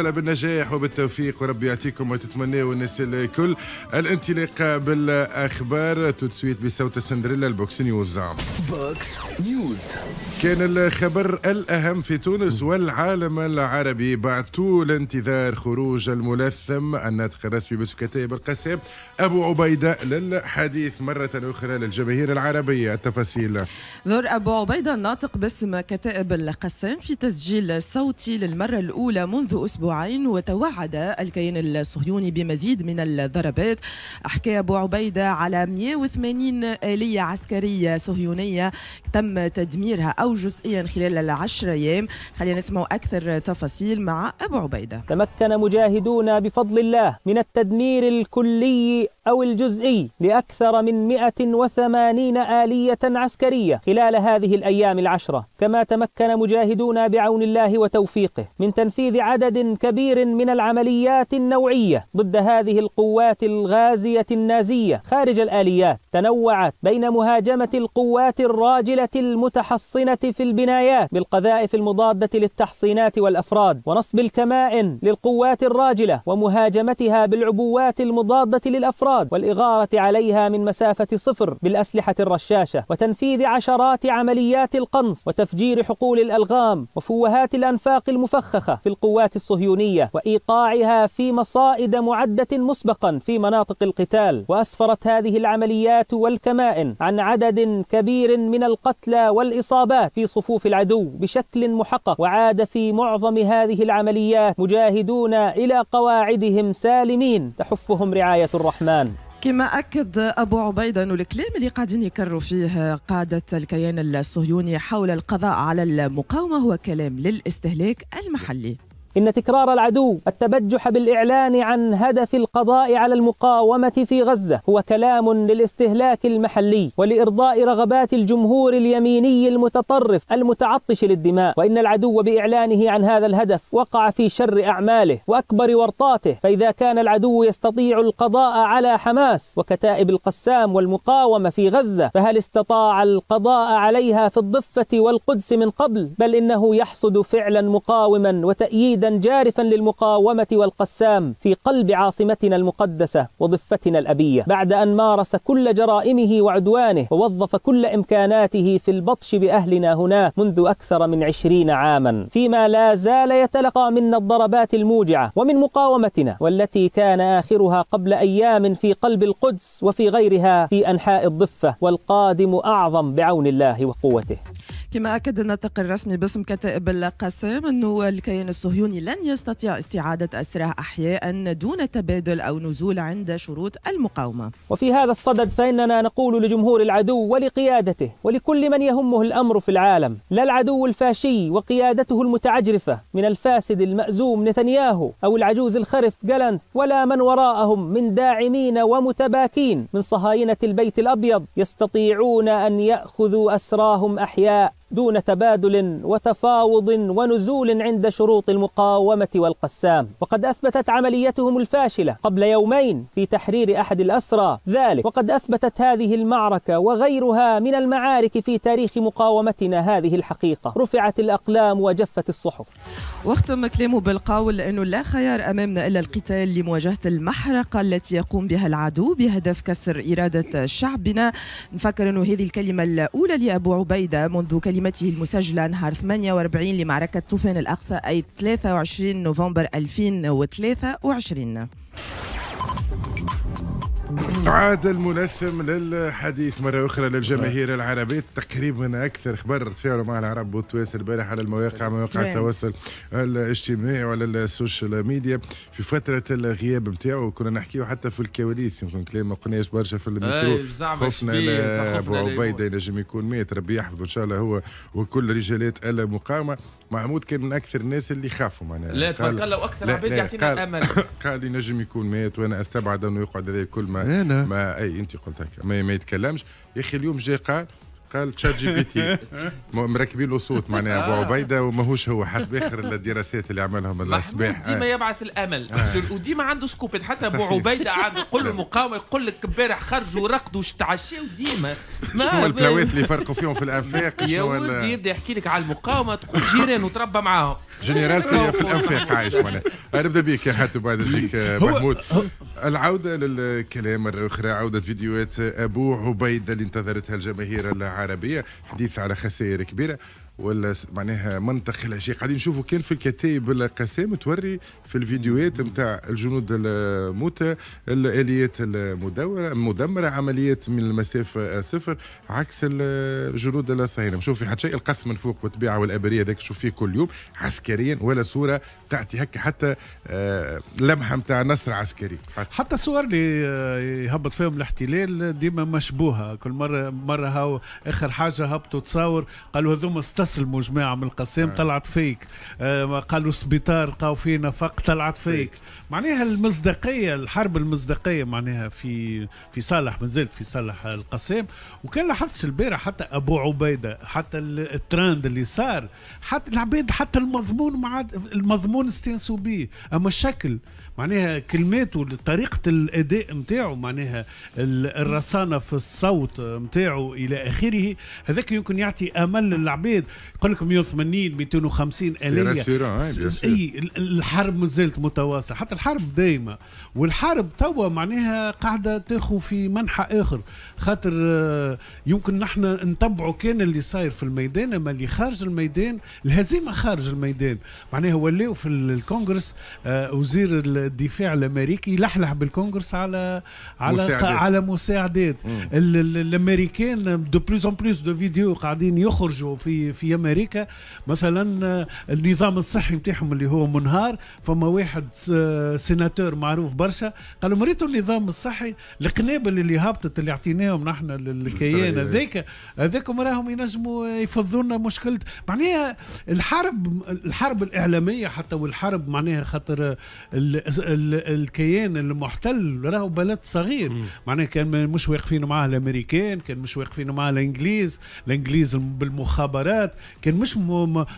بالنجاح وبالتوفيق وربي يعطيكم وتتمنوا الناس الكل الانطلاق بالاخبار تسويت بصوت سندريلا البوكس نيوز بوكس نيوز كان الخبر الاهم في تونس والعالم العربي بعد طول انتظار خروج الملثم الناطق الرسمي بسكتي القسام ابو عبيده للحديث مره اخرى للجماهير العربيه التفاصيل نور ابو عبيده الناطق باسم كتائب القسام في تسجيل صوتي للمره الاولى منذ اسبوع أسبوعين وتوعد الكيان الصهيوني بمزيد من الضربات احكى أبو عبيدة على 180 آلية عسكرية صهيونية تم تدميرها أو جزئيا خلال العشر أيام خلينا نسمع أكثر تفاصيل مع أبو عبيدة تمكن مجاهدون بفضل الله من التدمير الكلي أو الجزئي لأكثر من 180 آلية عسكرية خلال هذه الأيام العشرة كما تمكن مجاهدون بعون الله وتوفيقه من تنفيذ عدد كبير من العمليات النوعية ضد هذه القوات الغازية النازية خارج الآليات تنوعت بين مهاجمة القوات الراجلة المتحصنة في البنايات بالقذائف المضادة للتحصينات والأفراد ونصب الكمائن للقوات الراجلة ومهاجمتها بالعبوات المضادة للأفراد الأفراد والإغارة عليها من مسافة صفر بالأسلحة الرشاشة وتنفيذ عشرات عمليات القنص وتفجير حقول الألغام وفوهات الأنفاق المفخخة في القوات الصهيونية وإيقاعها في مصائد معدة مسبقا في مناطق القتال وأسفرت هذه العمليات والكمائن عن عدد كبير من القتلى والإصابات في صفوف العدو بشكل محقق وعاد في معظم هذه العمليات مجاهدون إلى قواعدهم سالمين تحفهم رعاية الرحمن كما أكد أبو عبيده أن الكلام اللي قاعدين يكرروا فيه قادة الكيان الصهيوني حول القضاء على المقاومة هو كلام للاستهلاك المحلي إن تكرار العدو التبجح بالإعلان عن هدف القضاء على المقاومة في غزة هو كلام للاستهلاك المحلي ولإرضاء رغبات الجمهور اليميني المتطرف المتعطش للدماء وإن العدو بإعلانه عن هذا الهدف وقع في شر أعماله وأكبر ورطاته فإذا كان العدو يستطيع القضاء على حماس وكتائب القسام والمقاومة في غزة فهل استطاع القضاء عليها في الضفة والقدس من قبل بل إنه يحصد فعلا مقاوما وتأييدا جارفا للمقاومة والقسام في قلب عاصمتنا المقدسة وضفتنا الأبية بعد أن مارس كل جرائمه وعدوانه ووظف كل إمكاناته في البطش بأهلنا هناك منذ أكثر من عشرين عاما فيما لا زال يتلقى منا الضربات الموجعة ومن مقاومتنا والتي كان آخرها قبل أيام في قلب القدس وفي غيرها في أنحاء الضفة والقادم أعظم بعون الله وقوته كما أكد الناطق الرسمي باسم كتائب القسام أنه الكيان الصهيوني لن يستطيع استعادة أسراه أحياء دون تبادل أو نزول عند شروط المقاومة وفي هذا الصدد فإننا نقول لجمهور العدو ولقيادته ولكل من يهمه الأمر في العالم لا العدو الفاشي وقيادته المتعجرفة من الفاسد المأزوم نتنياهو أو العجوز الخرف جالنت ولا من وراءهم من داعمين ومتباكين من صهاينة البيت الأبيض يستطيعون أن يأخذوا أسراهم أحياء دون تبادل وتفاوض ونزول عند شروط المقاومة والقسام وقد أثبتت عمليتهم الفاشلة قبل يومين في تحرير أحد الأسرى ذلك وقد أثبتت هذه المعركة وغيرها من المعارك في تاريخ مقاومتنا هذه الحقيقة رفعت الأقلام وجفت الصحف واختم كلامه بالقول أنه لا خيار أمامنا إلا القتال لمواجهة المحرقة التي يقوم بها العدو بهدف كسر إرادة شعبنا نفكر أنه هذه الكلمة الأولى لأبو عبيدة منذ كلمة مكالمته المسجلة نهار 48 لمعركة طوفان الأقصى أي 23 نوفمبر 2023 عاد الملثم للحديث مرة أخرى للجماهير العربية تقريبا أكثر خبر تفاعلوا مع العرب والتوانسة البارح على المواقع مواقع التواصل الاجتماعي وعلى السوشيال ميديا في فترة الغياب نتاعو كنا نحكيو حتى في الكواليس يمكن كلام ما قلناش برشا في الميكرو خوفنا أبو عبيدة ينجم يكون مات ربي يحفظه إن شاء الله هو وكل رجالات المقاومة محمود كان من أكثر الناس اللي خافوا معناها لا تبارك الله وأكثر عباد يعطينا الأمل قال ينجم يكون مات وأنا أستبعد أنه يقعد هذا كل ما انا ما اي انت قلت هكا ما, ما يتكلمش يا اخي اليوم جاي قال قال تشات جي بي تي مركبين له صوت معناها ابو آه. عبيده وماهوش هو حسب اخر الدراسات اللي عملهم الصباح ديما آه. يبعث الامل آه. وديما عنده سكوبات حتى ابو عبيده عنده قول المقاومه يقول لك امبارح خرجوا رقدوا تعشوا ديما شنو البلاوات اللي فرقوا فيهم في الانفاق يا ولدي يبدا يحكي لك على المقاومه تقول جيران وتربى معاهم جنرال في الانفاق عايش معناها نبدا بك يا حاتم بعد ذيك محمود العوده للكلام اخرى عوده فيديوهات ابو عبيده اللي انتظرتها الجماهير العالميه العربيه حديث على خسائر كبيره ولا معناها منطق العشي قاعدين نشوفوا كان في الكتائب القسام توري في الفيديوهات نتاع الجنود الموتى الاليات المدوره المدمره عمليات من المسافه صفر عكس الجنود الصهاينه نشوف في حد شيء القسم من فوق والطبيعه والابريه هذاك تشوف فيه كل يوم عسكريا ولا صوره تعطي هكا حتى آه، لمحه نتاع نصر عسكري حتى, حتى الصور اللي آه، يهبط فيهم الاحتلال ديما مشبوهه كل مره مره هاو اخر حاجه هبطوا تصور قالوا هذوما اغتسلوا جماعه من القسام آه. طلعت فيك آه، قالوا سبيطار قاو فيه نفق طلعت فيك معناها المصداقيه الحرب المصداقيه معناها في في صالح مازالت في صالح القسام وكان لاحظت البارح حتى ابو عبيده حتى التراند اللي صار حتى العباد حتى المضمون معاد المضمون استانسوا به اما الشكل معناها كلماته طريقه الاداء نتاعو معناها الرصانه في الصوت نتاعو الى اخره هذاك يمكن يعطي امل للعباد يقول لك 180 250 اليه اي الحرب مازالت متواصله حتى الحرب دايمه والحرب توا معناها قاعده تاخذ في منحى اخر خاطر آه، يمكن نحن نتبعوا كان اللي صاير في الميدان اما اللي خارج الميدان الهزيمه خارج الميدان معناها ولاو في الكونغرس آه، وزير الدفاع الامريكي لحلح بالكونغرس على على مساعدات. على مساعدات الامريكان دو بلوز ان بلوس دو فيديو قاعدين يخرجوا في في في امريكا مثلا آه، النظام الصحي نتاعهم اللي هو منهار فما واحد آه، سيناتور معروف برشا قالوا مريتوا النظام الصحي القنابل اللي هبطت اللي اعطيناهم نحن للكيان هذاك هذاكم راهم ينجموا يفضوا لنا مشكله معناها الحرب الحرب الاعلاميه حتى والحرب معناها خاطر الكيان المحتل راهو بلد صغير معناها كان مش واقفين معاه الامريكان كان مش واقفين معاه الانجليز الانجليز بالمخابرات كان مش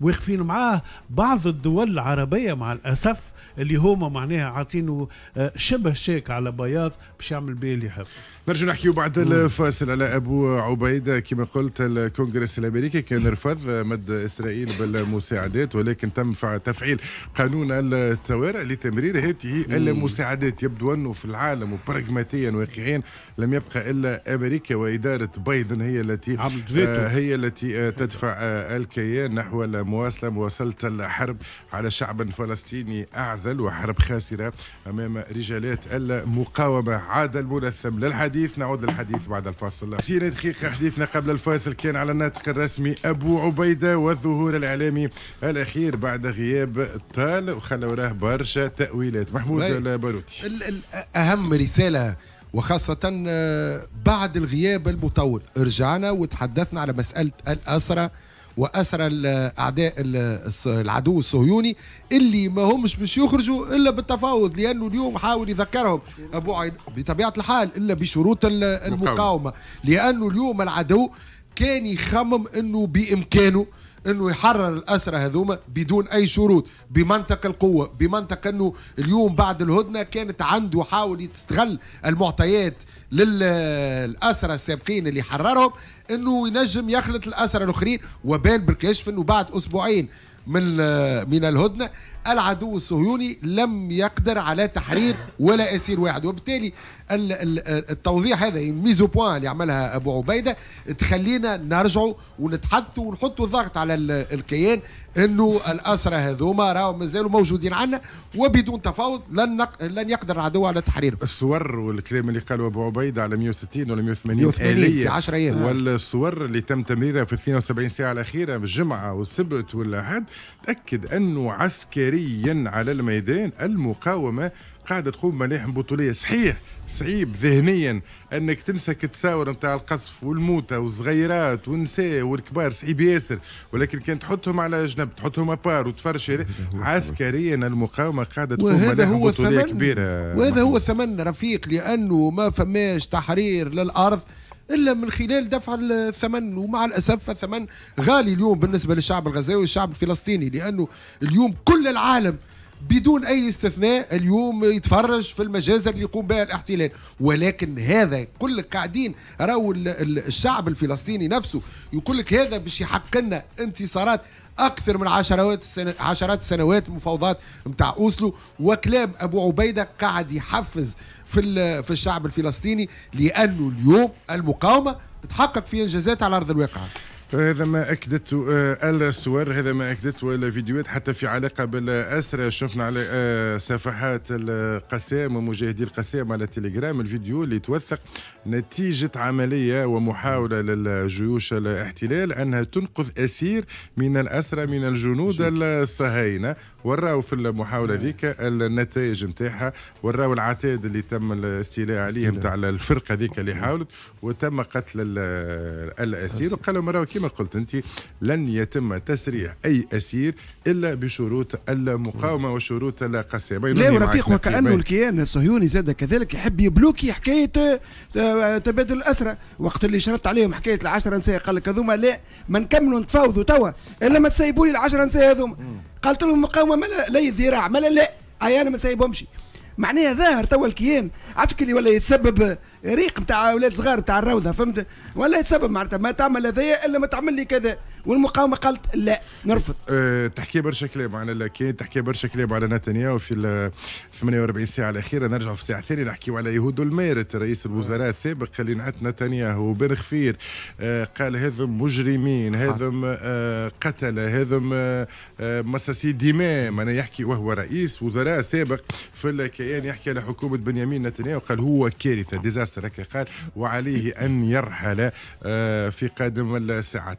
واقفين معاه بعض الدول العربية مع الأسف اللي هما معناها عاطينه آه، شبه شيك على بياض باش يعمل به اللي يحب نرجع نحكيو بعد الفاصل على ابو عبيده كما قلت الكونغرس الامريكي كان رفض مد اسرائيل بالمساعدات ولكن تم تفعيل قانون الطوارئ لتمرير هذه المساعدات يبدو انه في العالم وبراغماتيا واقعيا لم يبقى الا امريكا واداره بايدن هي التي آه، هي التي آه، تدفع الكيان نحو المواصلة مواصلة الحرب على شعب فلسطيني أعزل وحرب خاسرة أمام رجالات المقاومة عاد الملثم للحديث نعود للحديث بعد الفاصل في دقيقة حديثنا قبل الفاصل كان على الناطق الرسمي أبو عبيدة والظهور الإعلامي الأخير بعد غياب طال وخلى وراه برشا تأويلات محمود الباروتي أهم رسالة وخاصة آه، بعد الغياب المطول رجعنا وتحدثنا على مسألة الأسرة واسرى الاعداء العدو الصهيوني اللي ما همش باش يخرجوا الا بالتفاوض لانه اليوم حاول يذكرهم ابو عيد بطبيعه الحال الا بشروط المقاومه لانه اليوم العدو كان يخمم انه بامكانه انه يحرر الاسرى هذوما بدون اي شروط بمنطق القوه بمنطق انه اليوم بعد الهدنه كانت عنده حاول يستغل المعطيات للاسرى السابقين اللي حررهم انه ينجم يخلط الاسرى الاخرين وبان بالكشف انه بعد اسبوعين من من الهدنه العدو الصهيوني لم يقدر على تحرير ولا اسير واحد وبالتالي التوضيح هذا الميزو يعني بوان اللي عملها ابو عبيده تخلينا نرجعوا ونتحدثوا ونحطوا الضغط على الكيان انه الاسرى هذوما راهم مازالوا موجودين عندنا وبدون تفاوض لن نق... لن يقدر العدو على تحريرهم. الصور والكلام اللي قالوا ابو عبيده على 160 ولا 180 180 في 10 ايام آه. والصور اللي تم تمريرها في 72 ساعه الاخيره الجمعه والسبت والأحد تاكد انه عسكري فعليا على الميدان المقاومه قاعده تقوم ملاحم بطوليه صحيح صعيب ذهنيا انك تنسى التساور نتاع القصف والموتى والصغيرات والنساء والكبار صعيب ياسر ولكن كان تحطهم على جنب تحطهم ابار وتفرش عسكريا المقاومه قاعده تقوم وهذا هو بطوليه كبيره وهذا هو ثمن رفيق لانه ما فماش تحرير للارض الا من خلال دفع الثمن ومع الاسف الثمن غالي اليوم بالنسبه للشعب الغزاوي والشعب الفلسطيني لانه اليوم كل العالم بدون اي استثناء اليوم يتفرج في المجازر اللي يقوم بها الاحتلال ولكن هذا كل قاعدين راهو الشعب الفلسطيني نفسه يقول لك هذا باش يحق لنا انتصارات اكثر من عشرات السنوات عشرات السنوات مفاوضات نتاع اوسلو وكلام ابو عبيده قاعد يحفز في في الشعب الفلسطيني لانه اليوم المقاومه تحقق في انجازات على ارض الواقع هذا ما اكدت آه، الصور هذا ما اكدته الفيديوهات حتى في علاقه بالاسرى شفنا على آه، صفحات القسام ومجاهدي القسام على تليجرام الفيديو اللي توثق نتيجه عمليه ومحاوله للجيوش الاحتلال انها تنقذ اسير من الاسرى من الجنود الصهاينه وراو في المحاوله نعم. ذيك النتائج نتاعها وراو العتاد اللي تم الاستيلاء عليه نتاع الفرقه ذيك اللي حاولت وتم قتل الاسير وقالوا راهو كما قلت أنت لن يتم تسريح أي أسير إلا بشروط المقاومة وشروط القسية لا نعم، ورفيق وكأنه الكيان الصهيوني زاد كذلك يحب يبلوكي حكاية آه، آه، تبادل الأسرة وقت اللي شرطت عليهم حكاية العشرة نساء قال لك هذوما لا ما نكملوا نتفاوضوا توا إلا ما تسيبوا لي العشرة نساء هذوما قالت لهم المقاومة ملا لا الذراع ملا لا أنا ما نسيبهمش معناها ظاهر توا الكيان عرفت اللي ولا يتسبب ريق نتاع اولاد صغار نتاع الروضه فهمت ولا تسبب معناتها ما تعمل هذايا الا ما تعمل لي كذا والمقاومه قالت لا نرفض أه تحكي برشا كلام على لكن تحكي برشا كلام على نتنياهو في ال 48 ساعه الاخيره نرجع في ساعه ثانيه نحكيو على يهود الميرت رئيس الوزراء السابق اللي نعت نتنياهو وبن خفير أه قال هذم مجرمين هذم أه قتله هذم أه، أه، مساسي دماء معناها يحكي وهو رئيس وزراء سابق في الكيان يحكي على حكومه بنيامين نتنياهو قال هو كارثه ديزاستر هكا قال وعليه ان يرحل أه، في قادم الساعات